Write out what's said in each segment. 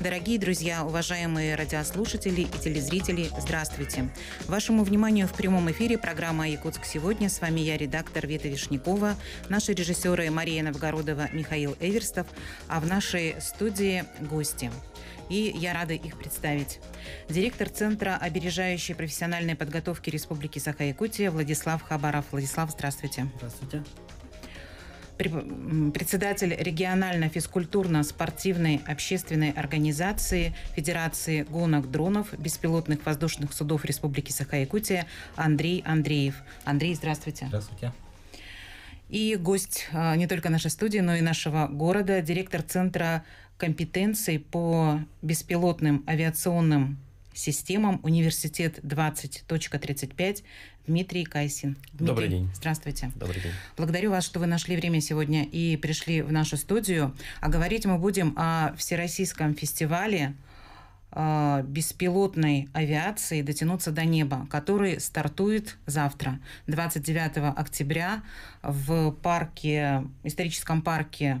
Дорогие друзья, уважаемые радиослушатели и телезрители, здравствуйте. Вашему вниманию в прямом эфире программа «Якутск сегодня». С вами я, редактор Вета Вишнякова, наши режиссеры Мария Новгородова, Михаил Эверстов, а в нашей студии гости и я рада их представить. Директор Центра обережающей профессиональной подготовки Республики Саха-Якутия Владислав Хабаров. Владислав, здравствуйте. Здравствуйте председатель региональной физкультурно спортивной общественной организации Федерации гонок дронов беспилотных воздушных судов Республики Саха-Якутия Андрей Андреев. Андрей, здравствуйте. Здравствуйте. И гость а, не только нашей студии, но и нашего города, директор Центра компетенций по беспилотным авиационным системам университет 20.35 Дмитрий Кайсин. Дмитрий, Добрый день. Здравствуйте. Добрый день. Благодарю вас, что вы нашли время сегодня и пришли в нашу студию. А говорить мы будем о Всероссийском фестивале а, беспилотной авиации дотянуться до неба, который стартует завтра, 29 октября, в парке, историческом парке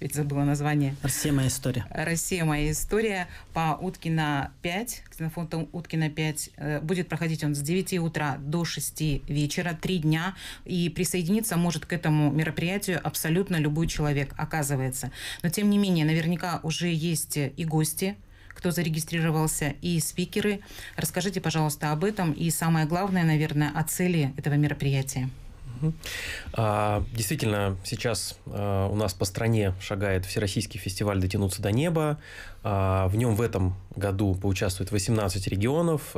ведь забыла название. «Россия моя история». «Россия моя история» по Уткина 5, ксенофонту Уткина 5. Э, будет проходить он с 9 утра до 6 вечера, 3 дня. И присоединиться может к этому мероприятию абсолютно любой человек, оказывается. Но, тем не менее, наверняка уже есть и гости, кто зарегистрировался, и спикеры. Расскажите, пожалуйста, об этом и самое главное, наверное, о цели этого мероприятия. А, действительно, сейчас а, у нас по стране шагает Всероссийский фестиваль «Дотянуться до неба». А, в нем в этом году поучаствует 18 регионов.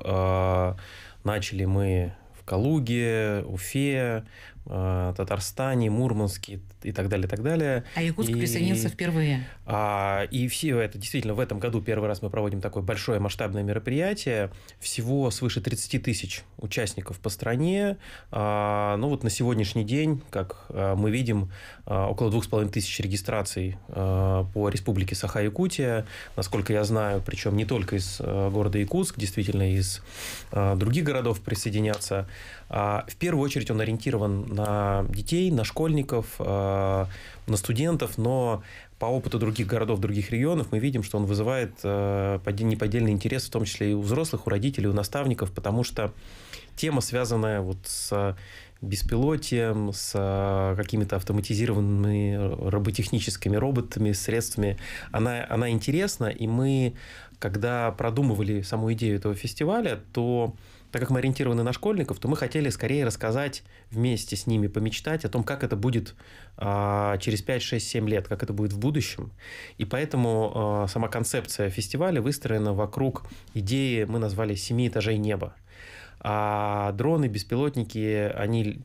Начали мы в Калуге, Уфе, Э, Татарстане, Мурманске и так далее, и так далее. А Якутск и, присоединился впервые. А, и все это действительно в этом году первый раз мы проводим такое большое масштабное мероприятие. Всего свыше 30 тысяч участников по стране. А, ну вот на сегодняшний день, как э, мы видим, э, около двух с половиной тысяч регистраций по республике Саха-Якутия. Насколько я знаю, причем не только из города Якутск, действительно из других городов присоединятся. А, в первую очередь он ориентирован на детей, на школьников, э, на студентов, но по опыту других городов, других регионов мы видим, что он вызывает э, неподдельный интерес, в том числе и у взрослых, у родителей, у наставников, потому что тема, связанная вот с беспилотием, с какими-то автоматизированными роботехническими роботами, средствами, она, она интересна, и мы, когда продумывали саму идею этого фестиваля, то так как мы ориентированы на школьников, то мы хотели скорее рассказать вместе с ними, помечтать о том, как это будет а, через 5, 6, 7 лет, как это будет в будущем. И поэтому а, сама концепция фестиваля выстроена вокруг идеи, мы назвали «Семи этажей неба». А дроны, беспилотники, они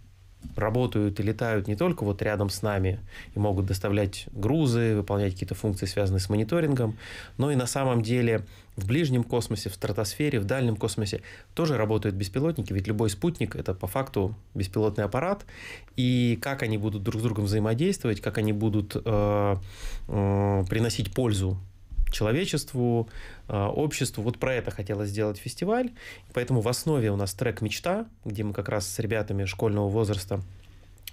работают и летают не только вот рядом с нами и могут доставлять грузы, выполнять какие-то функции, связанные с мониторингом, но и на самом деле в ближнем космосе, в стратосфере, в дальнем космосе тоже работают беспилотники, ведь любой спутник это по факту беспилотный аппарат, и как они будут друг с другом взаимодействовать, как они будут э, э, приносить пользу человечеству, э, обществу. Вот про это хотелось сделать фестиваль. Поэтому в основе у нас трек «Мечта», где мы как раз с ребятами школьного возраста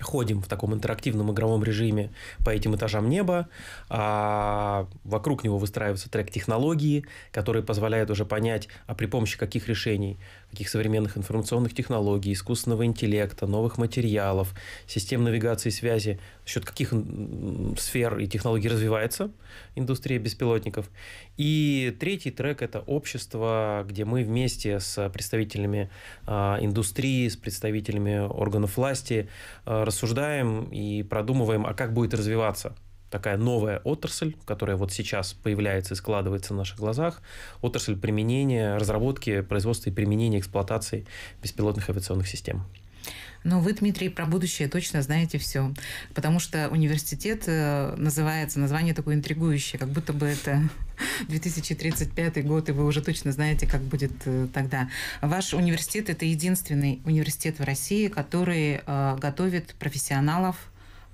ходим в таком интерактивном игровом режиме по этим этажам неба, а вокруг него выстраивается трек технологии, которые позволяют уже понять, а при помощи каких решений, каких современных информационных технологий, искусственного интеллекта, новых материалов, систем навигации и связи, за счет каких сфер и технологий развивается индустрия беспилотников. И третий трек это общество, где мы вместе с представителями э, индустрии, с представителями органов власти э, рассуждаем и продумываем, а как будет развиваться такая новая отрасль, которая вот сейчас появляется и складывается в наших глазах, отрасль применения, разработки, производства и применения эксплуатации беспилотных авиационных систем. Но вы, Дмитрий, про будущее точно знаете все. Потому что университет э, называется, название такое интригующее, как будто бы это 2035 год, и вы уже точно знаете, как будет э, тогда. Ваш университет – это единственный университет в России, который э, готовит профессионалов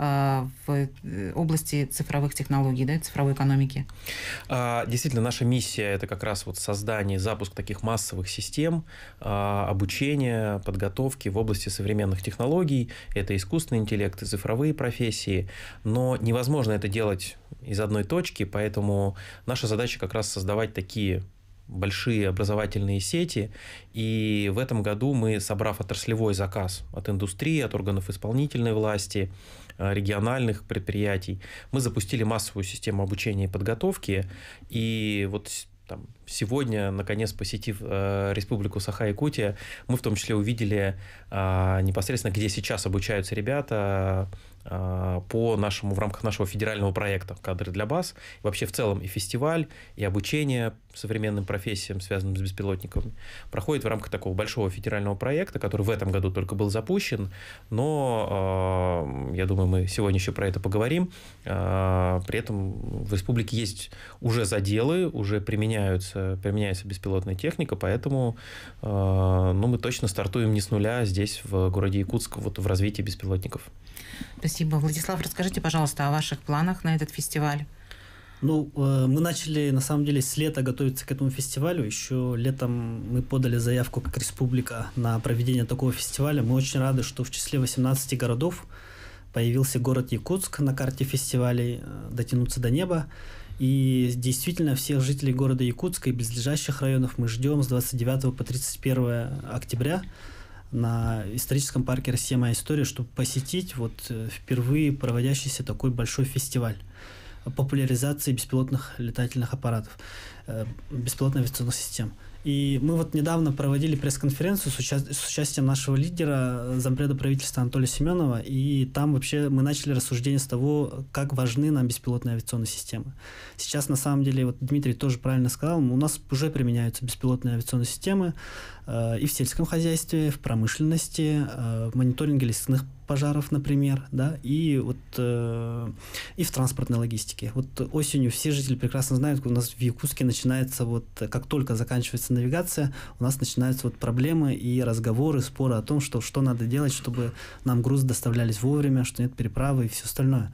а, в э, области цифровых технологий, да, цифровой экономики? А, действительно, наша миссия – это как раз вот создание, запуск таких массовых систем, а, обучения, подготовки в области современных технологий. Это искусственный интеллект и цифровые профессии. Но невозможно это делать из одной точки, поэтому наша задача как раз создавать такие большие образовательные сети. И в этом году мы, собрав отраслевой заказ от индустрии, от органов исполнительной власти, Э, региональных предприятий. Мы запустили массовую систему обучения и подготовки, и вот там, сегодня, наконец, посетив э, Республику Саха-Якутия, мы в том числе увидели э, непосредственно, где сейчас обучаются ребята, а, по нашему, в рамках нашего федерального проекта «Кадры для баз». И вообще в целом и фестиваль, и обучение современным профессиям, связанным с беспилотниками, проходит в рамках такого большого федерального проекта, который в этом году только был запущен, но а, я думаю, мы сегодня еще про это поговорим. А, при этом в республике есть уже заделы, уже применяются, применяется беспилотная техника, поэтому ну, мы точно стартуем не с нуля здесь, в городе Якутск, вот в развитии беспилотников. То Спасибо. Владислав, расскажите, пожалуйста, о ваших планах на этот фестиваль. Ну, э, мы начали, на самом деле, с лета готовиться к этому фестивалю. Еще летом мы подали заявку как республика на проведение такого фестиваля. Мы очень рады, что в числе 18 городов появился город Якутск на карте фестивалей э, «Дотянуться до неба». И действительно всех жителей города Якутска и близлежащих районов мы ждем с 29 по 31 октября на историческом парке «Россия. Моя история», чтобы посетить вот э, впервые проводящийся такой большой фестиваль популяризации беспилотных летательных аппаратов, э, беспилотных авиационных систем – и мы вот недавно проводили пресс-конференцию с, уча с участием нашего лидера, э, зампреда правительства Анатолия Семенова, и там вообще мы начали рассуждение с того, как важны нам беспилотные авиационные системы. Сейчас, на самом деле, вот Дмитрий тоже правильно сказал, у нас уже применяются беспилотные авиационные системы э, и в сельском хозяйстве, в промышленности, э, в мониторинге лесных пожаров, например, да, и вот э, и в транспортной логистике. Вот осенью все жители прекрасно знают, у нас в Якутске начинается вот, как только заканчивается навигация, у нас начинаются вот проблемы и разговоры, споры о том, что, что надо делать, чтобы нам груз доставлялись вовремя, что нет переправы и все остальное.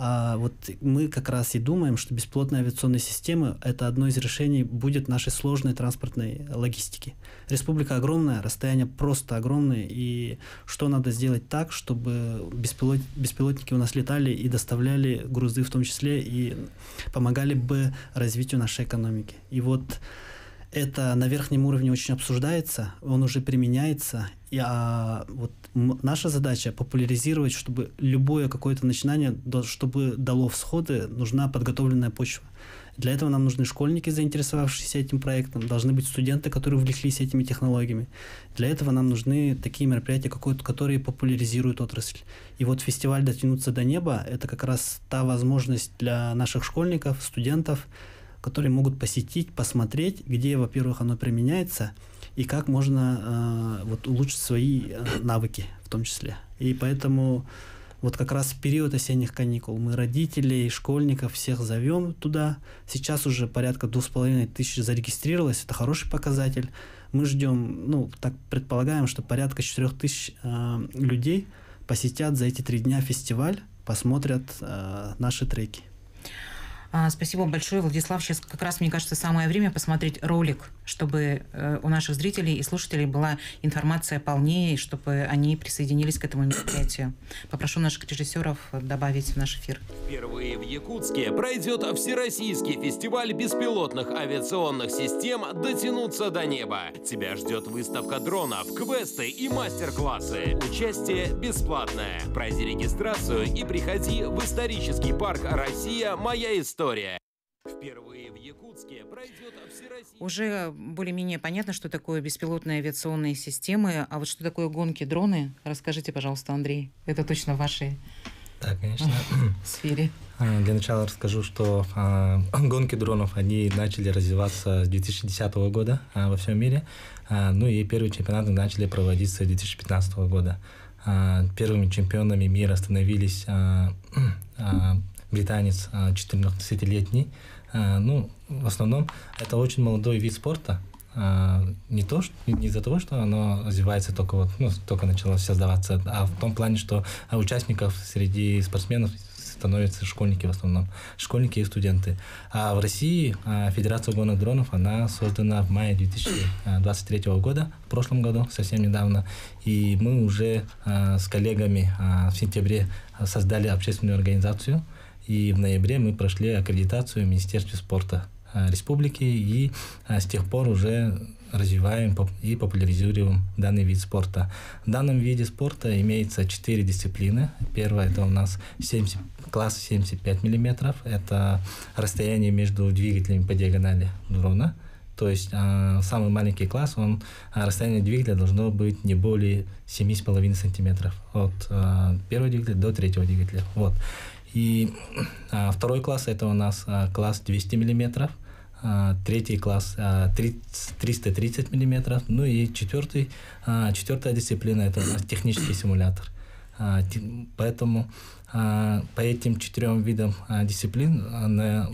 А вот мы как раз и думаем, что бесплотные авиационная система это одно из решений будет нашей сложной транспортной логистики. Республика огромная, расстояния просто огромные, и что надо сделать так, чтобы беспилот, беспилотники у нас летали и доставляли грузы в том числе, и помогали бы развитию нашей экономики. И вот это на верхнем уровне очень обсуждается, он уже применяется. И, а вот наша задача популяризировать, чтобы любое какое-то начинание, чтобы дало всходы, нужна подготовленная почва. Для этого нам нужны школьники, заинтересовавшиеся этим проектом, должны быть студенты, которые увлеклись этими технологиями. Для этого нам нужны такие мероприятия, которые популяризируют отрасль. И вот фестиваль «Дотянуться до неба» — это как раз та возможность для наших школьников, студентов, которые могут посетить, посмотреть, где, во-первых, оно применяется и как можно э, вот улучшить свои э, навыки в том числе. И поэтому вот как раз в период осенних каникул мы родителей, школьников всех зовем туда. Сейчас уже порядка двух с половиной тысяч зарегистрировалось, это хороший показатель. Мы ждем, ну, так предполагаем, что порядка четырех тысяч э, людей посетят за эти три дня фестиваль, посмотрят э, наши треки. А, спасибо большое, Владислав. Сейчас как раз, мне кажется, самое время посмотреть ролик, чтобы э, у наших зрителей и слушателей была информация полнее, чтобы они присоединились к этому мероприятию. Попрошу наших режиссеров добавить в наш эфир. Впервые в Якутске пройдет Всероссийский фестиваль беспилотных авиационных систем «Дотянуться до неба». Тебя ждет выставка дронов, квесты и мастер-классы. Участие бесплатное. Пройди регистрацию и приходи в исторический парк «Россия. Моя история» история. Впервые в Якутске пройдет всероссийский... Уже более-менее понятно, что такое беспилотные авиационные системы. А вот что такое гонки дроны, расскажите, пожалуйста, Андрей. Это точно ваши да, конечно. сфере. А, для начала расскажу, что а, гонки дронов, они начали развиваться с 2010 года а, во всем мире. ну и первые чемпионаты начали проводиться с 2015 года. Первыми чемпионами мира становились британец 14-летний. А, а, ну, в основном это очень молодой вид спорта. А, не, то, что, не из-за того, что оно развивается только вот, ну, только начало создаваться, а в том плане, что участников среди спортсменов становятся школьники в основном, школьники и студенты. А в России Федерация угона дронов, она создана в мае 2023 года, в прошлом году, совсем недавно, и мы уже с коллегами в сентябре создали общественную организацию – и в ноябре мы прошли аккредитацию в Министерстве спорта а, республики и а, с тех пор уже развиваем и популяризируем данный вид спорта. В данном виде спорта имеется четыре дисциплины. Первая это у нас 70, класс 75 мм, это расстояние между двигателями по диагонали дрона. То есть э, самый маленький класс, он, расстояние двигателя должно быть не более 7,5 сантиметров от э, первого двигателя до третьего двигателя. Вот. И а, второй класс это у нас а, класс 200 миллиметров, а, третий класс 330 миллиметров, ну и четвертый, четвертая дисциплина это у нас технический симулятор. Поэтому по этим четырем видам дисциплин на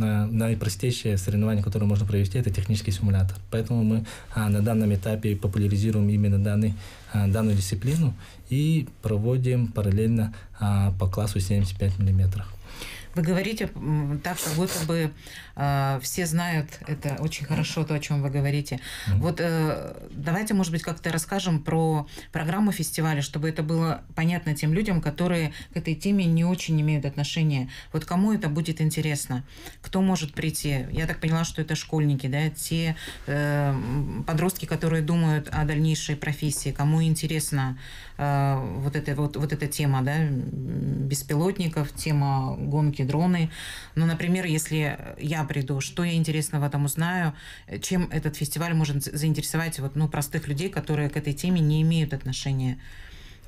наверное, наипростейшее соревнование, которое можно провести, это технический симулятор. Поэтому мы а, на данном этапе популяризируем именно данный, а, данную дисциплину и проводим параллельно а, по классу 75 миллиметров. Вы говорите так, как будто бы э, все знают это очень хорошо, то, о чем вы говорите. Mm-hmm. Вот э, давайте, может быть, как-то расскажем про программу фестиваля, чтобы это было понятно тем людям, которые к этой теме не очень имеют отношения. Вот кому это будет интересно? Кто может прийти? Я так поняла, что это школьники, да, те э, подростки, которые думают о дальнейшей профессии, кому интересно э, вот, это, вот, вот эта тема, да, беспилотников, тема гонки всякие дроны. Ну, например, если я приду, что я интересно в этом узнаю, чем этот фестиваль может заинтересовать вот, ну, простых людей, которые к этой теме не имеют отношения.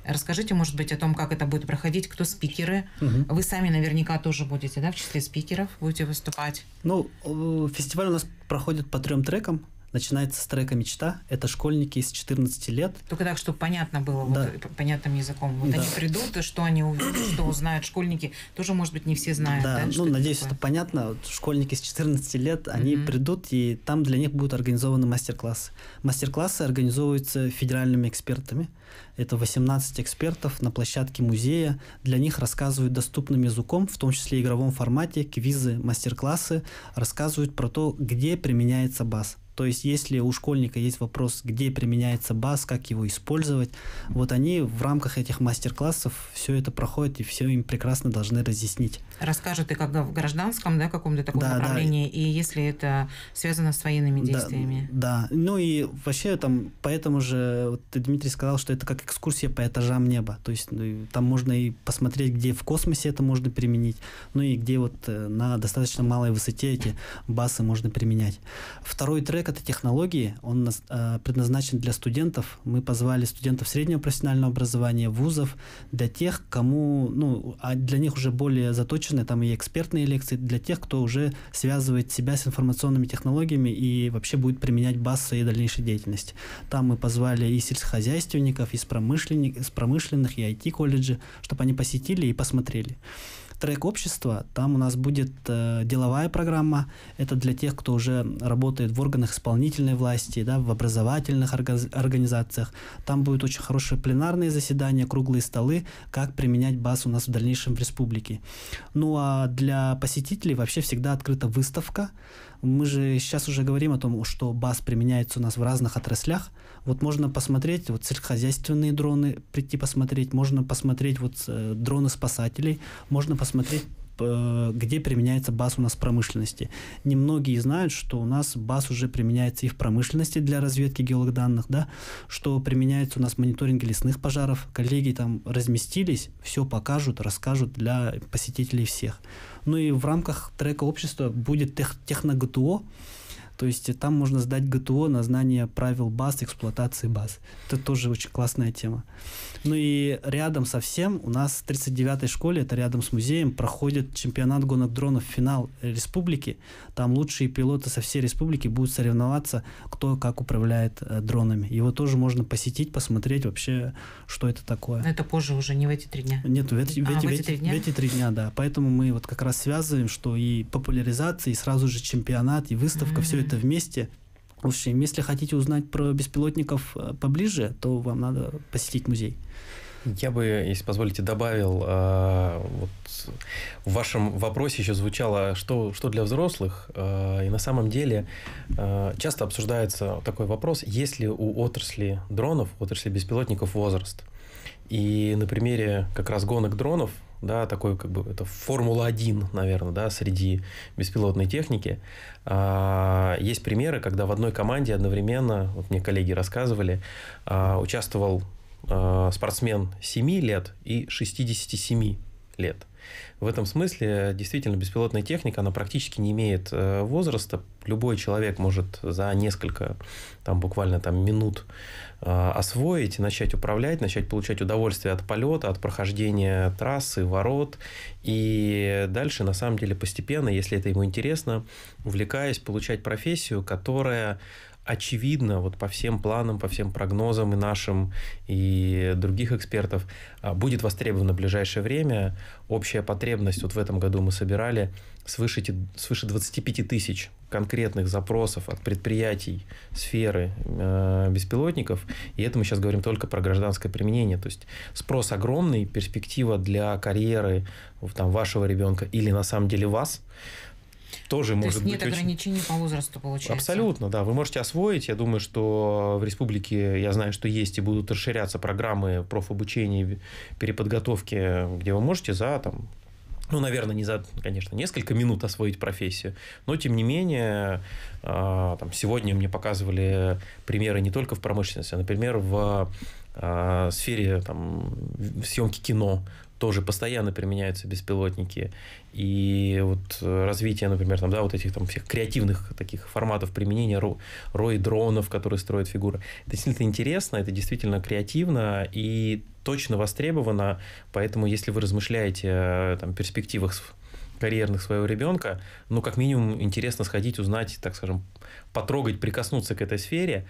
Расскажите, может быть, о том, как это будет проходить, кто спикеры. Угу. Вы сами наверняка тоже будете, да, в числе спикеров будете выступать. Ну, э, фестиваль у нас проходит по трем трекам. Начинается с трека «Мечта». Это школьники из 14 лет. Только так, чтобы понятно было, да. вот, понятным языком. Вот да. они придут, что они увидят, что узнают школьники. Тоже, может быть, не все знают. Да, да ну, надеюсь, это, такое? это понятно. Вот школьники из 14 лет, они mm-hmm. придут, и там для них будут организованы мастер-классы. Мастер-классы организовываются федеральными экспертами. Это 18 экспертов на площадке музея. Для них рассказывают доступным языком, в том числе игровом формате, квизы, мастер-классы. Рассказывают про то, где применяется бас. То есть, если у школьника есть вопрос, где применяется бас, как его использовать, вот они в рамках этих мастер-классов все это проходят и все им прекрасно должны разъяснить. Расскажут и как в гражданском, да, каком-то таком да, направлении, да. и если это связано с военными действиями. Да, да. Ну и вообще там, поэтому же вот Дмитрий сказал, что это как экскурсия по этажам неба. То есть ну, там можно и посмотреть, где в космосе это можно применить, ну и где вот э, на достаточно малой высоте эти басы можно применять. Второй трек Человек — это технологии, он э, предназначен для студентов. Мы позвали студентов среднего профессионального образования, вузов, для тех, кому, ну, а для них уже более заточены там и экспертные лекции, для тех, кто уже связывает себя с информационными технологиями и вообще будет применять баз своей дальнейшей деятельности. Там мы позвали и сельскохозяйственников, и с, промышленник, с промышленных, и IT-колледжи, чтобы они посетили и посмотрели трек общества, там у нас будет э, деловая программа, это для тех, кто уже работает в органах исполнительной власти, да, в образовательных организациях. Там будут очень хорошие пленарные заседания, круглые столы, как применять БАС у нас в дальнейшем в республике. Ну а для посетителей вообще всегда открыта выставка. Мы же сейчас уже говорим о том, что БАС применяется у нас в разных отраслях. Вот можно посмотреть, вот сельскохозяйственные дроны прийти посмотреть, можно посмотреть вот э, дроны спасателей, можно посмотреть э, где применяется БАС у нас в промышленности. Немногие знают, что у нас БАС уже применяется и в промышленности для разведки геологданных, да, что применяется у нас мониторинг лесных пожаров. Коллеги там разместились, все покажут, расскажут для посетителей всех. Ну и в рамках трека общества будет тех, техно-ГТО, то есть э, там можно сдать ГТО на знание правил баз, эксплуатации баз. Это тоже очень классная тема. Ну и рядом совсем у нас в 39-й школе, это рядом с музеем, проходит чемпионат гонок дронов финал республики. Там лучшие пилоты со всей республики будут соревноваться, кто как управляет э, дронами. Его тоже можно посетить, посмотреть вообще, что это такое. Но это позже уже, не в эти три дня. Нет, в эти, а, в эти, в эти, три, дня? в эти три дня, да. Поэтому мы вот как раз связываем, что и популяризация, и сразу же чемпионат, и выставка, mm-hmm. все это вместе – в общем, если хотите узнать про беспилотников э, поближе, то вам надо посетить музей. Я бы, если позволите, добавил, э, вот в вашем вопросе еще звучало, что, что для взрослых, э, и на самом деле часто обсуждается такой вопрос, есть ли у отрасли дронов, отрасли беспилотников возраст. И на примере как раз гонок дронов да, такой как бы это Формула-1, наверное, да, среди беспилотной техники. А, есть примеры, когда в одной команде одновременно, вот мне коллеги рассказывали, а, участвовал а, спортсмен 7 лет и 67 лет. В этом смысле действительно беспилотная техника, она практически не имеет э, возраста. Любой человек может за несколько, там буквально там минут а, освоить, начать управлять, начать получать удовольствие от полета, от прохождения трассы, ворот. И дальше, на самом деле, постепенно, если это ему интересно, увлекаясь, получать профессию, которая очевидно, вот по всем планам, по всем прогнозам и нашим, и других экспертов, а, будет востребовано в ближайшее время. Общая потребность, вот в этом году мы собирали свыше, свыше 25 тысяч конкретных запросов от предприятий сферы э, беспилотников, и это мы сейчас говорим только про гражданское применение, то есть спрос огромный, перспектива для карьеры там, вашего ребенка или на самом деле вас – тоже То может есть нет ограничений очень... по возрасту, получается? Абсолютно, да. Вы можете освоить. Я думаю, что в республике, я знаю, что есть и будут расширяться программы профобучения, переподготовки, где вы можете за там, ну, наверное, не за, конечно, несколько минут освоить профессию, но тем не менее, а, там, сегодня мне показывали примеры не только в промышленности, а, например, в а, сфере там, съемки кино тоже постоянно применяются беспилотники. И вот э, развитие, например, там, да, вот этих там всех креативных таких форматов применения, ро, рой дронов, которые строят фигуры. Это действительно интересно, это действительно креативно и точно востребовано. Поэтому, если вы размышляете о там, перспективах карьерных своего ребенка, ну, как минимум, интересно сходить, узнать, так скажем, потрогать, прикоснуться к этой сфере,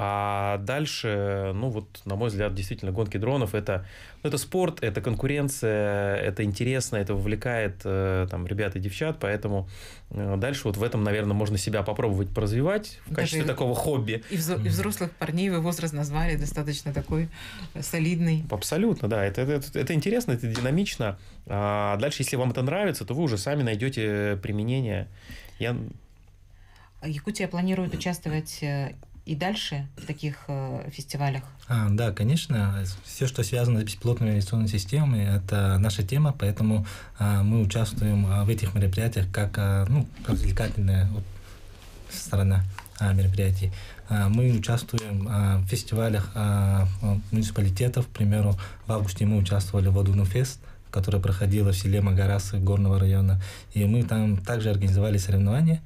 а дальше, ну вот, на мой взгляд, действительно, гонки дронов это, ну, это спорт, это конкуренция, это интересно, это вовлекает э, там ребят и девчат, поэтому э, дальше вот в этом, наверное, можно себя попробовать поразвивать в качестве Даже такого хобби. И взрослых парней вы возраст назвали достаточно такой э, солидный. Абсолютно, да. Это, это, это интересно, это динамично. А дальше, если вам это нравится, то вы уже сами найдете применение. Я а Якутия планирует участвовать и дальше в таких э, фестивалях? А, да, конечно. Все, что связано с беспилотными авиационными системами, это наша тема, поэтому э, мы участвуем а, в этих мероприятиях как э, ну, развлекательная вот, сторона мероприятий. Мы участвуем в фестивалях муниципалитетов. К примеру, в августе мы участвовали в Одунуфест, которая проходила в селе Магарасы горного района. И мы там также организовали соревнования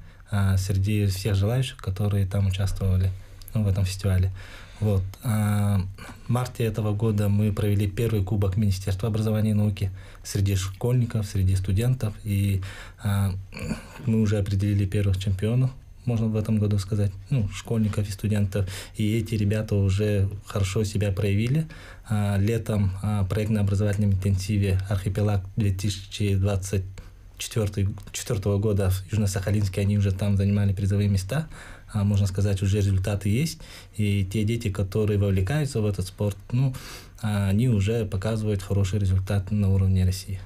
среди всех желающих, которые там участвовали. Ну, в этом фестивале. Вот. А, в марте этого года мы провели первый кубок Министерства образования и науки среди школьников, среди студентов, и а, мы уже определили первых чемпионов можно в этом году сказать, ну, школьников и студентов. И эти ребята уже хорошо себя проявили. А, летом в проектно-образовательном интенсиве «Архипелаг 2024 года в Южно-Сахалинске они уже там занимали призовые места. А, можно сказать, уже результаты есть. И те дети, которые вовлекаются в этот спорт, ну, они уже показывают хороший результат на уровне России.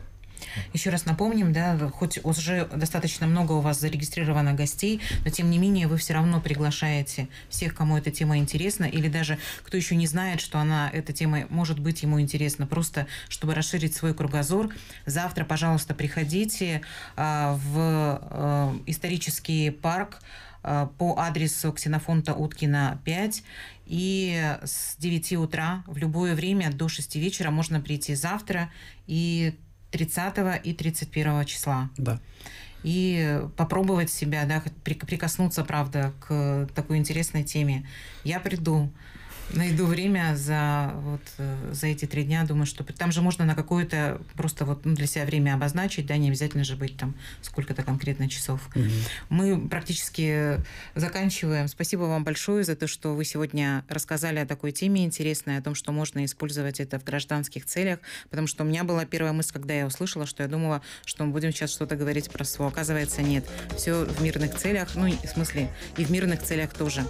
Еще раз напомним, да, хоть уже достаточно много у вас зарегистрировано гостей, но тем не менее вы все равно приглашаете всех, кому эта тема интересна, или даже кто еще не знает, что она, эта тема может быть ему интересна, просто чтобы расширить свой кругозор. Завтра, пожалуйста, приходите э, в э, исторический парк Э, по адресу Ксенофонта Уткина 5. И с 9 утра в любое время до 6 вечера можно прийти завтра и 30 и 31 числа. Да. И попробовать себя, да, прикоснуться, правда, к такой интересной теме. Я приду найду время за вот э, за эти три дня, думаю, что там же можно на какое-то просто вот ну, для себя время обозначить, да, не обязательно же быть там сколько-то конкретно часов. Угу. Мы практически заканчиваем. Спасибо вам большое за то, что вы сегодня рассказали о такой теме интересной, о том, что можно использовать это в гражданских целях, потому что у меня была первая мысль, когда я услышала, что я думала, что мы будем сейчас что-то говорить про СВО. Оказывается, нет. Все в мирных целях, ну, в смысле, и в мирных целях тоже.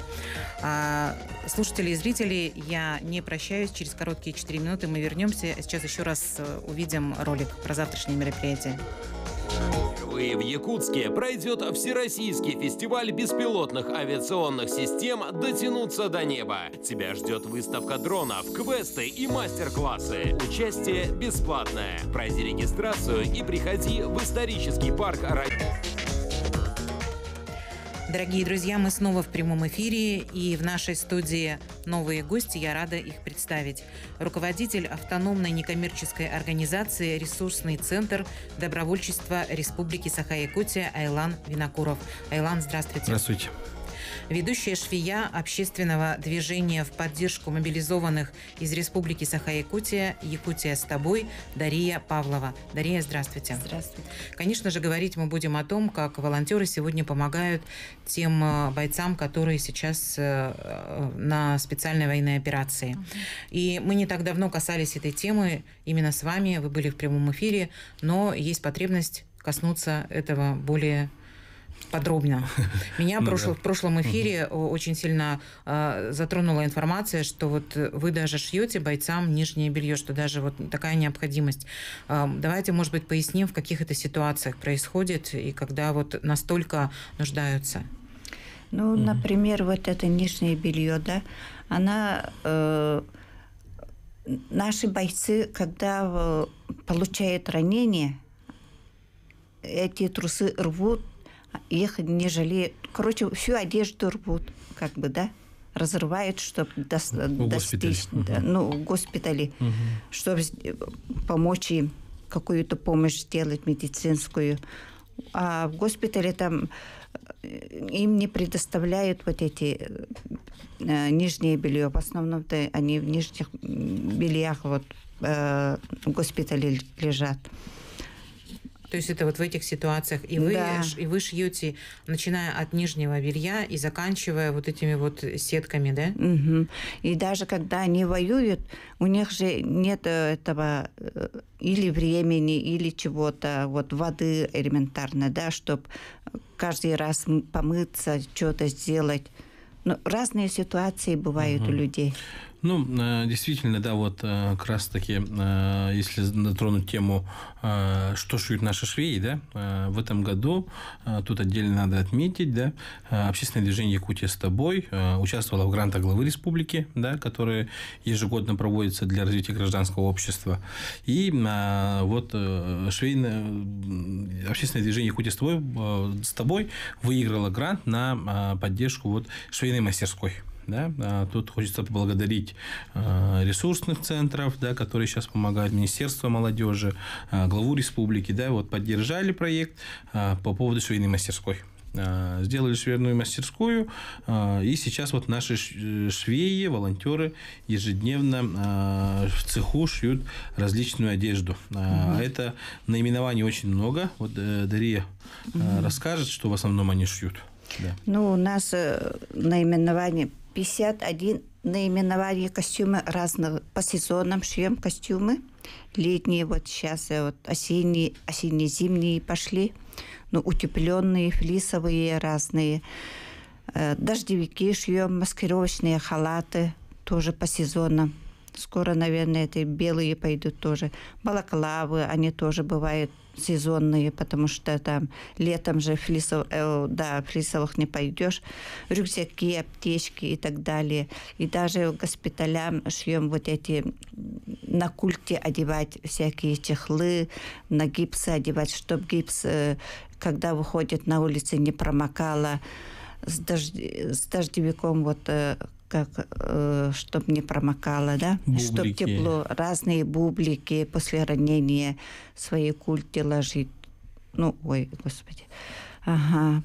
А, слушатели и зрители слушатели. Я не прощаюсь. Через короткие 4 минуты мы вернемся. Сейчас еще раз э, увидим ролик про завтрашнее мероприятие. Впервые в Якутске пройдет Всероссийский фестиваль беспилотных авиационных систем «Дотянуться до неба». Тебя ждет выставка дронов, квесты и мастер-классы. Участие бесплатное. Пройди регистрацию и приходи в исторический парк «Россия». Дорогие друзья, мы снова в прямом эфире и в нашей студии новые гости. Я рада их представить. Руководитель автономной некоммерческой организации «Ресурсный центр добровольчества Республики Саха-Якутия» Айлан Винокуров. Айлан, здравствуйте. Здравствуйте. Ведущая швея общественного движения в поддержку мобилизованных из Республики Саха-Якутия «Якутия с тобой» Дария Павлова. Дария, здравствуйте. Здравствуйте. Конечно же, говорить мы будем о том, как волонтеры сегодня помогают тем э, бойцам, которые сейчас э, э, на специальной военной операции. И мы не так давно касались этой темы именно с вами, вы были в прямом эфире, но есть потребность коснуться этого более подробно. Меня в ну прошлом эфире э, очень сильно э, затронула информация, что вот э, вы даже шьете бойцам нижнее белье, что даже вот такая необходимость. Давайте, может быть, поясним, в каких это ситуациях происходит и когда вот настолько нуждаются. Ну, например, вот это нижнее белье, да, она э, наши бойцы, когда получают ранение, эти трусы рвут ехать не жалеют. Короче, всю одежду рвут, как бы, да, разрывают, чтобы до, ну, достичь, да, ну, госпитали, угу. чтобы э, помочь им какую-то помощь сделать медицинскую. А в госпитале там э, им не предоставляют вот эти э, э нижнее белье. В основном -то они в нижних бельях вот э, в госпитале лежат. Угу. То есть это вот в этих ситуациях и вы, да. и вы шьете, начиная от нижнего белья и заканчивая вот этими вот сетками, да? Угу. И даже когда они воюют, у них же нет э, этого э, или времени, или чего-то, вот воды элементарно, да, чтобы каждый раз помыться, что-то сделать. Ну, разные ситуации бывают угу. у людей. Ну, э, действительно, да, вот э, как раз-таки, э, если затронуть тему, что шьют наши швеи, да, в этом году, тут отдельно надо отметить, да, общественное движение «Якутия с тобой» участвовало в грантах главы республики, да, которые ежегодно проводятся для развития гражданского общества. И вот швейное, общественное движение «Якутия с тобой», с тобой выиграло грант на поддержку вот швейной мастерской. Да? А, тут хочется поблагодарить а, ресурсных центров, да, которые сейчас помогают, Министерство молодежи, а, главу республики. Да, вот поддержали проект по поводу швейной мастерской сделали швейную мастерскую, и сейчас вот наши швеи, волонтеры ежедневно в цеху шьют различную одежду. Угу. Это наименований очень много. Вот э, Дарья угу. расскажет, что в основном они шьют. Да. Ну, у нас э, наименование 51 наименование костюмы разного по сезонам шьем костюмы. Летние, вот сейчас э, вот осенние, осенние зимние пошли. Ну, утепленные, флисовые разные. Э, дождевики шьем, маскировочные халаты тоже по сезонам. Скоро, наверное, это белые пойдут тоже. Балаклавы, они тоже бывают сезонные, потому что там летом же флисов, э, да, флисовых не пойдешь. Рюкзаки, аптечки и так далее. И даже госпиталям шьем вот эти на культе одевать всякие чехлы, на гипсы одевать, чтобы гипс, э, когда выходит на улице, не промокало с, дождь, с дождевиком вот э, как э, чтобы не промокало, да, Бублики. чтобы тепло, разные бублики после ранения своей культи ложить. Ну, ой, господи. Ага.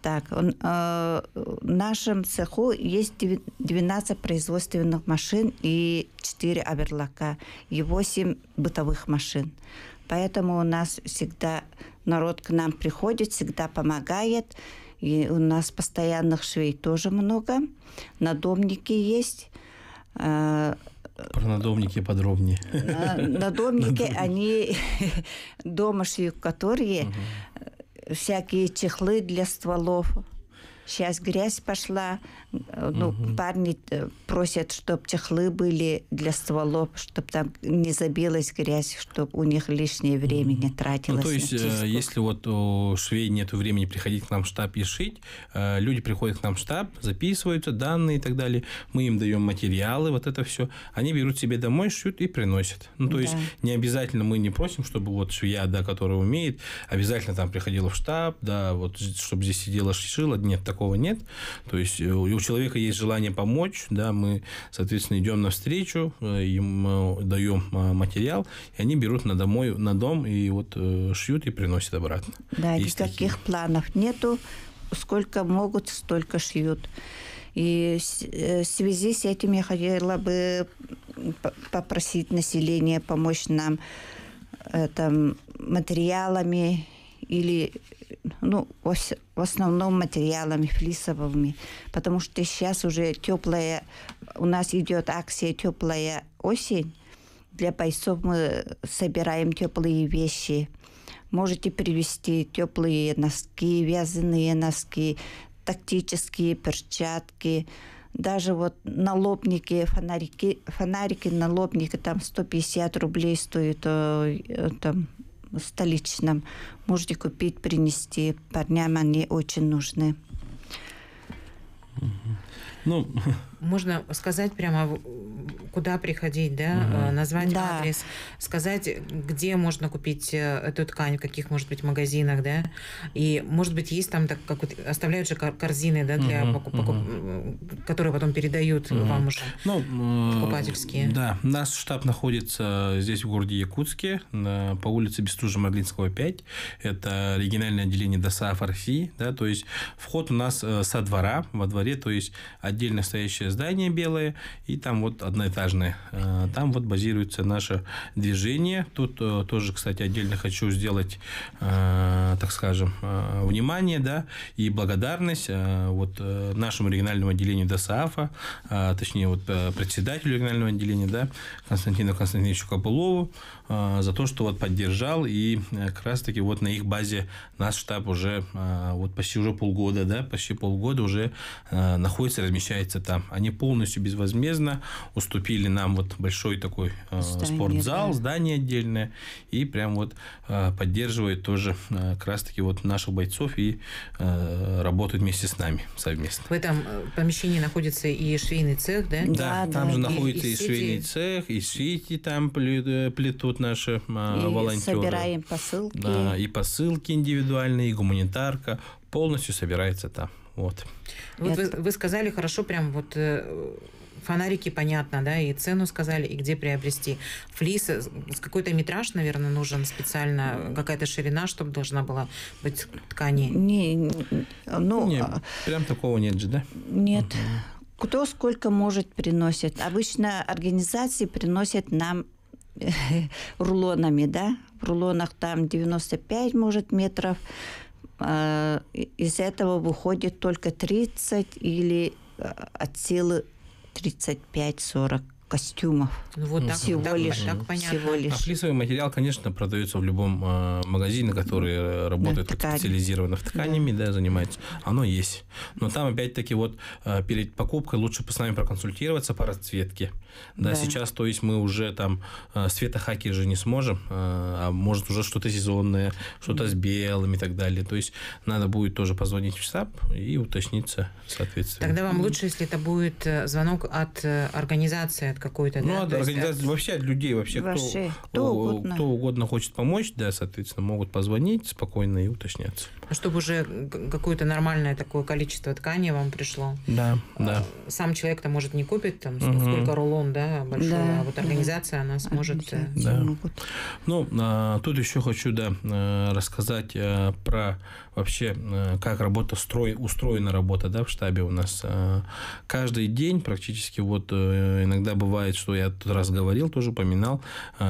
Так, он, э, в нашем цеху есть 12 производственных машин и 4 оверлока и 8 бытовых машин. Поэтому у нас всегда народ к нам приходит, всегда помогает. Э, и у нас постоянных швей тоже много. Надомники есть. А, Про надомники подробнее. Надомники, они дома шьют, которые э, всякие чехлы для стволов. Сейчас грязь пошла, Э, ну, угу. парни э, просят, чтобы чехлы были для стволов, чтобы там не забилась грязь, чтобы у них лишнее время не ну, тратилось. Ну, то есть, э, если вот у швей нет времени приходить к нам в штаб и шить, люди приходят к нам в штаб, записываются, данные и так далее, мы им даем материалы, вот это все, они берут себе домой, шьют и приносят. Ну, то да. есть, не обязательно мы не просим, чтобы вот швея, да, которая умеет, обязательно там приходила в штаб, да, вот, чтобы здесь сидела, шила, нет, такого нет. То есть, у человека есть желание помочь, да, мы, соответственно, идем навстречу, э, им э, даем э, материал, и они берут на домой, на дом и вот шьют и приносят обратно. Да, есть никаких такие. планов нету, сколько могут, столько шьют. И в связи с этим я хотела бы попросить население помочь нам там, материалами или ну, в основном материалами флисовыми, потому что сейчас уже теплая, у нас идет акция теплая осень, для бойцов мы собираем теплые вещи. Можете привезти теплые носки, вязаные носки, тактические перчатки, даже вот налобники, фонарики, фонарики налобники там 150 рублей стоят, э, там столичном. Можете купить, принести. Парням они очень нужны. Ну, можно сказать прямо, э, куда приходить, да, угу. назвать да. адрес, сказать, где можно купить э, эту ткань, в каких, может быть, магазинах, да, и, может быть, есть там, так как вот оставляют же корзины, да, для угу, покуп, покуп, угу. которые потом передают угу. вам уже ну, покупательские. Да, наш штаб находится здесь, в городе Якутске, на, по улице Бестужа Мадлинского 5, это региональное отделение ДОСА Фарси, да, то есть вход у нас со двора, во дворе, то есть отдельно стоящая здания белые, и там вот одноэтажные. А, там вот базируется наше движение. Тут э, тоже, кстати, отдельно хочу сделать, э, так скажем, э, внимание, да, и благодарность вот нашему региональному отделению ДОСААФа, а, точнее, вот председателю регионального отделения, да, Константину Константиновичу Копылову, а, за то, что вот поддержал, и э, как раз-таки вот на их базе наш штаб уже а, вот почти уже полгода, да, почти полгода уже а, находится, размещается там. Они полностью безвозмездно уступили нам вот большой такой здание, спортзал, да. здание отдельное, и прям вот поддерживает тоже как раз-таки вот наших бойцов и работают вместе с нами совместно. Э, в этом помещении находится и швейный цех, да? Да, да там да. же находится и, и, и швейный цех, и сети там э, плетут наши а, и волонтеры. собираем посылки. Да, и посылки индивидуальные, и гуманитарка полностью собирается там. Вот. Вот вы, вы сказали хорошо, прям вот э, фонарики, понятно, да, и цену сказали, и где приобрести. Флис, э, какой-то метраж, наверное, нужен специально, какая-то ширина, чтобы должна была быть ткани. Не, ну, не, а, прям такого нет же, да? Нет. Угу кто сколько может приносит. Обычно организации приносят нам рулонами, да, в рулонах там 95, может, метров, а, из этого выходит только 30 или а, от силы 35-40 костюмов. Ну, вот ну, так, всего так, лишь. Так, так всего а лишь. А флисовый материал, конечно, продается в любом э, магазине, который э, работает да, ткань. специализированных тканями, да. да, занимается. Оно есть. Но там, опять-таки, вот э, перед покупкой лучше с нами проконсультироваться по расцветке. Да, да. сейчас, то есть мы уже там э, светохаки же не сможем, э, а может уже что-то сезонное, что-то с белым и так далее. То есть надо будет тоже позвонить в штаб и уточниться соответственно. Тогда вам лучше, если это будет э, звонок от организации, от какой-то. Ну, да? от организации, от... вообще от людей, вообще Ваши, кто, кто, угодно. кто угодно хочет помочь, да, соответственно, могут позвонить спокойно и уточняться чтобы уже какое-то нормальное такое количество ткани вам пришло. Да, а, да. Сам человек-то, может, не купит там угу. сколько рулон, да, большой, да, а вот организация, да. она сможет... Э, да. Ну, а, тут еще хочу, да, э, рассказать э, про вообще, э, как работа строй, устроена работа да, в штабе у нас. Э, каждый день практически, вот э, иногда бывает, что я тот раз говорил, тоже поминал,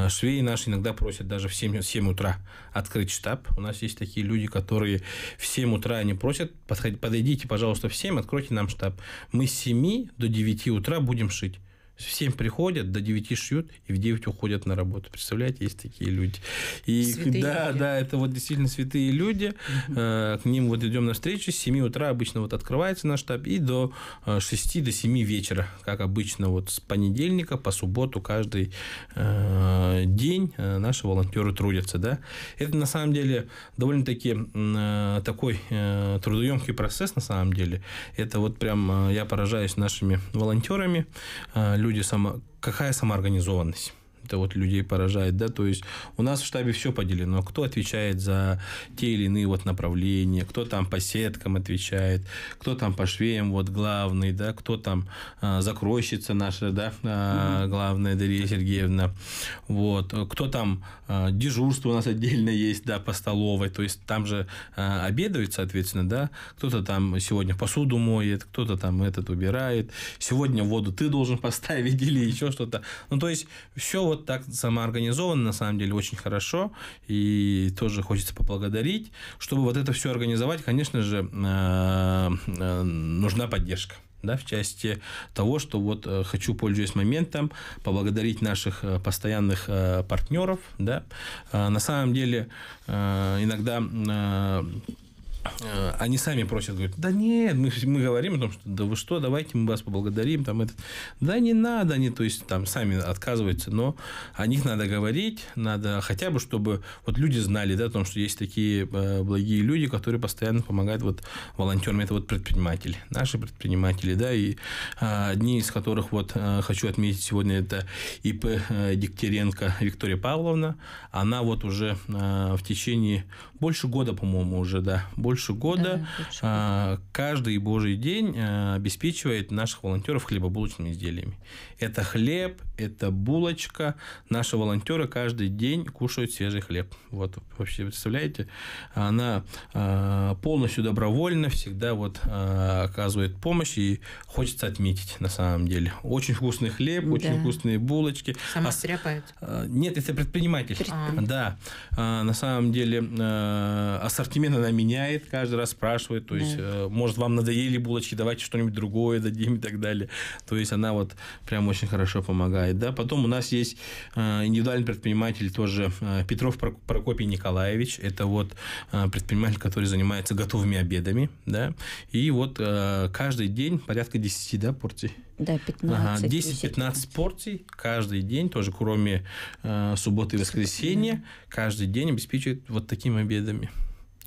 швеи наши иногда просят даже в 7, 7 утра открыть штаб. У нас есть такие люди, которые в 7 утра они просят, подойдите, пожалуйста, в 7, откройте нам штаб. Мы с 7 до 9 утра будем шить. В 7 приходят, до 9 шьют, и в 9 уходят на работу. Представляете, есть такие люди. И святые да, люди. да, это вот действительно святые люди. Э, к ним вот идем на встречу. С 7 утра обычно вот открывается наш штаб, и до 6 э, до 7 вечера, как обычно, вот с понедельника по субботу каждый э, день наши волонтеры трудятся. Да? Это на самом деле довольно-таки такой трудоемкий процесс, на самом деле. Это вот прям я поражаюсь нашими волонтерами, люди люди само... Какая самоорганизованность? это вот людей поражает, да, то есть у нас в штабе все поделено, кто отвечает за те или иные вот направления, кто там по сеткам отвечает, кто там по швеям вот главный, да, кто там а, закройщица наша, да, а, главная Дарья Сергеевна, вот, кто там а, дежурство у нас отдельно есть, да, по столовой, то есть там же а, обедают, соответственно, да, кто-то там сегодня посуду моет, кто-то там этот убирает, сегодня воду ты должен поставить или еще что-то, ну, то есть все вот так самоорганизован, на самом деле, очень хорошо. И тоже хочется поблагодарить. Чтобы вот это все организовать, конечно же, э, э, нужна поддержка да, в части того, что вот э, хочу, пользуясь моментом, поблагодарить наших постоянных партнеров. Да. На самом деле иногда Э, они сами просят, говорят, да нет, мы, мы говорим о том, что да вы что, давайте мы вас поблагодарим, там этот, да не надо, они, то есть, там сами отказываются, но о них надо говорить, надо хотя бы, чтобы вот люди знали, да, о том, что есть такие э, благие люди, которые постоянно помогают вот волонтерам, это вот предприниматели, наши предприниматели, да, и а, одни из которых вот э, хочу отметить сегодня, это ИП Дегтяренко Виктория Павловна, она вот уже в течение больше года, по-моему, уже, да, больше года да, а, каждый божий день а, обеспечивает наших волонтеров хлебобулочными изделиями. Это хлеб, это булочка. Наши волонтеры каждый день кушают свежий хлеб. Вот вообще представляете, она а, полностью добровольно всегда вот а, оказывает помощь и хочется отметить на самом деле. Очень вкусный хлеб, да. очень вкусные булочки. Сама а, стряпает? Нет, это предприниматель. Предпри... А, да, а, на самом деле а, Э, ассортимент она меняет, каждый раз спрашивает, то есть, да. Э, может, вам надоели булочки, давайте что-нибудь другое дадим и так далее. То есть, она вот прям очень хорошо помогает. Да? Потом у нас есть э, индивидуальный предприниматель тоже Петров Прокопий Николаевич. Это вот предприниматель, который занимается готовыми обедами. Да? И вот каждый день порядка 10 да, порций. Да, 15. Ага, 10 порций каждый день, тоже кроме э, субботы и воскресенья, каждый день обеспечивает вот таким обедом dami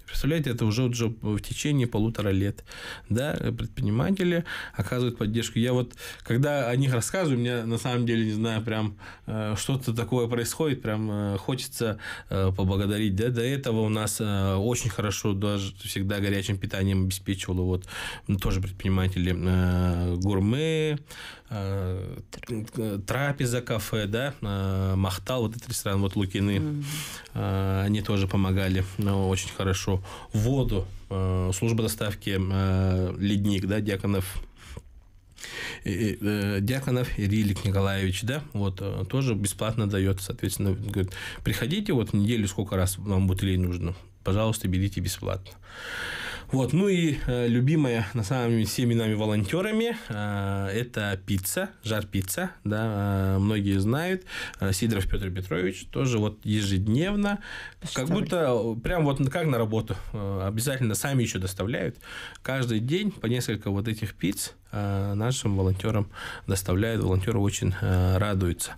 Представляете, это уже, уже в течение полутора лет. Да, предприниматели оказывают поддержку. Я вот, когда о них рассказываю, мне на самом деле, не знаю, прям э, что-то такое происходит, прям э, хочется э, поблагодарить. Да, до этого у нас очень хорошо даже всегда горячим питанием обеспечивало вот тоже предприниматели э, гурме, э, трапеза кафе, да, Махтал, вот этот ресторан, вот Лукины, mm-hmm. они тоже помогали ну, очень хорошо воду, э, служба доставки э, «Ледник», да, Дьяконов э, Дьяконов Ирилик Николаевич, да, вот, тоже бесплатно дает, соответственно, говорит, приходите, вот неделю сколько раз вам бутылей нужно, пожалуйста, берите бесплатно. Вот, ну и э, любимая, на самом деле, всеми нами волонтерами, э, это пицца, жар-пицца, да, э, многие знают. Э, Сидоров Петр Петрович тоже вот ежедневно, Что как будто э, прям вот как на работу, э, обязательно сами еще доставляют. Каждый день по несколько вот этих пиц э, нашим волонтерам доставляют, волонтеры очень э, радуются.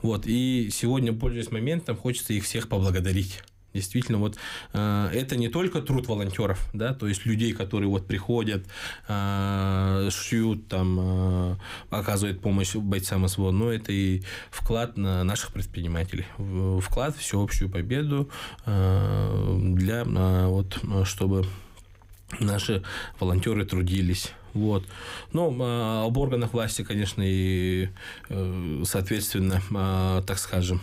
Вот, и сегодня, пользуясь моментом, хочется их всех поблагодарить. Действительно, вот э, это не только труд волонтеров, да, то есть людей, которые вот приходят, э, шьют, там, э, оказывают помощь бойцам СВО, но это и вклад на наших предпринимателей, вклад в всеобщую победу э, для э, вот, чтобы наши волонтеры трудились. Вот. Но ну, э, об органах власти, конечно, и, э, соответственно, э, так скажем,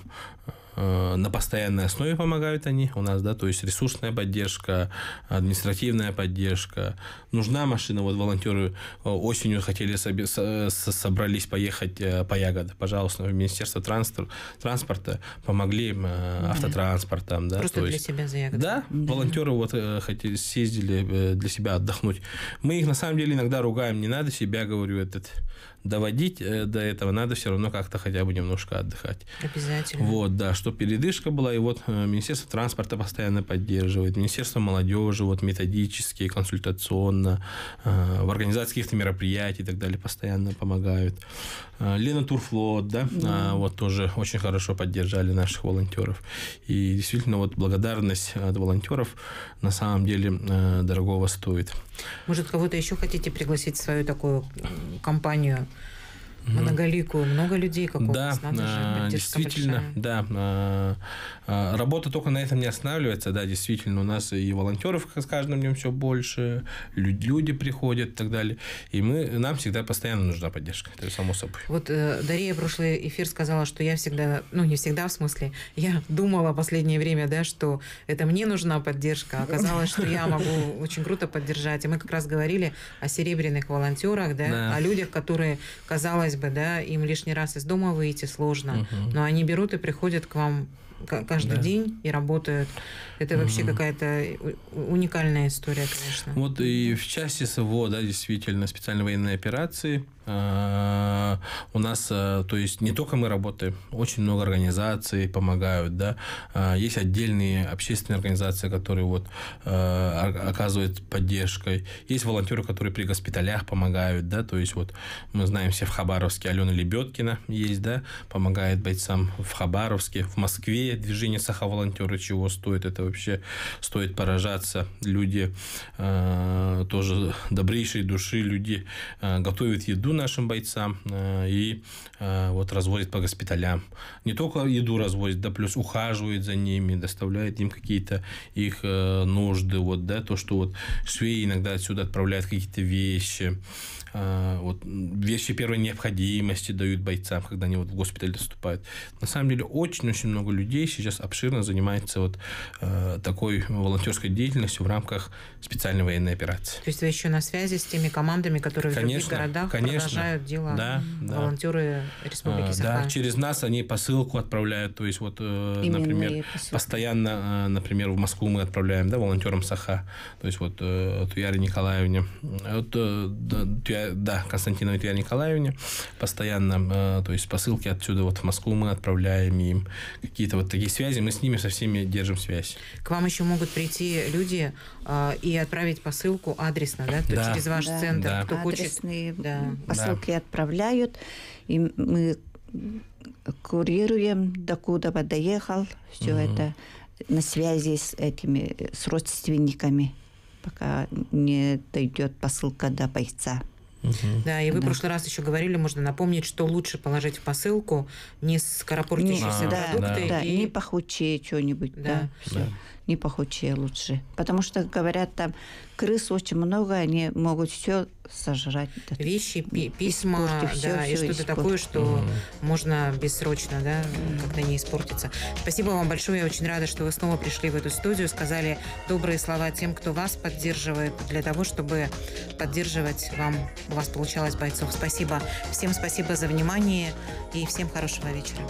Э, на постоянной основе помогают они у нас, да, то есть ресурсная поддержка, административная поддержка. Нужна машина, вот волонтеры э, осенью хотели, собрались поехать э, по ягоды, пожалуйста, в Министерство транспорта помогли автотранспортом, да. Просто то для есть, себя за ягоды. Да, волонтеры вот хотели, съездили для себя отдохнуть. Мы их на самом деле иногда ругаем, не надо себя, говорю, этот доводить э, до этого надо все равно как-то хотя бы немножко отдыхать. Обязательно. Вот, да, что передышка была, и вот э, Министерство транспорта постоянно поддерживает, Министерство молодежи вот методически, консультационно, э, в организации каких-то мероприятий и так далее постоянно помогают. Лена Турфлот, да, да. А, вот тоже очень хорошо поддержали наших волонтеров. И действительно вот благодарность от волонтеров на самом деле дорогого стоит. Может, кого-то еще хотите пригласить в свою такую компанию? многоликую, много людей, как да, у нас, надо же действительно, большая. да. А, а, работа только на этом не останавливается, да, действительно, у нас и волонтеров с каждым днем все больше, люди приходят и так далее, и мы, нам всегда постоянно нужна поддержка, это само собой. Вот э, Дарья в прошлый эфир сказала, что я всегда, ну, не всегда в смысле, я думала последнее время, да, что это мне нужна поддержка, а оказалось, что я могу очень круто поддержать, и мы как раз говорили о серебряных волонтерах, да, да. о людях, которые, казалось хотелось бы, да, им лишний раз из дома выйти сложно, угу. но они берут и приходят к вам каждый да. день и работают. Это вообще угу. какая-то уникальная история, конечно. Вот и в части СВО, да, действительно, специальной военной операции а, у нас, э, то есть не только мы работаем, очень много организаций помогают, да, а, есть отдельные общественные организации, которые вот э, оказывают поддержкой, есть волонтеры, которые при госпиталях помогают, да, то есть вот мы знаем все в Хабаровске, Алена Лебедкина есть, да, помогает бойцам в Хабаровске, в Москве движение Саха-волонтеры, чего стоит, это вообще стоит поражаться, люди э, тоже добрейшие души, люди готовят еду, нашим бойцам э, и э, вот развозит по госпиталям. Не только еду развозит да плюс ухаживает за ними, доставляет им какие-то их э, нужды, вот, да, то, что вот швеи иногда отсюда отправляют какие-то вещи, Э, вот, вещи первой необходимости дают бойцам, когда они вот в госпиталь доступают. На самом деле очень-очень много людей сейчас обширно занимается вот э, такой волонтерской деятельностью в рамках специальной военной операции. То есть вы еще на связи с теми командами, которые конечно, в других городах конечно, продолжают дело да, да. волонтеры Республики а, Саха? Да, через нас они посылку отправляют, то есть вот, Именно например, постоянно, например, в Москву мы отправляем, да, волонтерам Саха, то есть вот Туяре Николаевне, вот, Туяре да, Константину Илья Николаевне постоянно, э, то есть посылки отсюда вот в Москву мы отправляем им, какие-то вот такие связи, мы с ними со всеми держим связь. К вам еще могут прийти люди э, и отправить посылку адресно, да, то да. через ваш да. центр, да. кто Адресные хочет. Да. посылки да. отправляют, и мы курируем, докуда доехал, все угу. это на связи с этими, с родственниками, пока не дойдет посылка до бойца. Угу. Да, и вы да. прошлый раз еще говорили, можно напомнить, что лучше положить в посылку не скоропортящиеся не, продукты. Да, да. И... Не похудее что-нибудь. Да. Да. Все. Да не похудее лучше. Потому что, говорят, там крыс очень много, они могут все сожрать. Вещи, письма, испорти, да, все и что-то такое, что mm -hmm. можно бессрочно, да, когда не испортится. Спасибо вам большое, я очень рада, что вы снова пришли в эту студию, сказали добрые слова тем, кто вас поддерживает, для того, чтобы поддерживать вам, у вас получалось бойцов. Спасибо. Всем спасибо за внимание и всем хорошего вечера.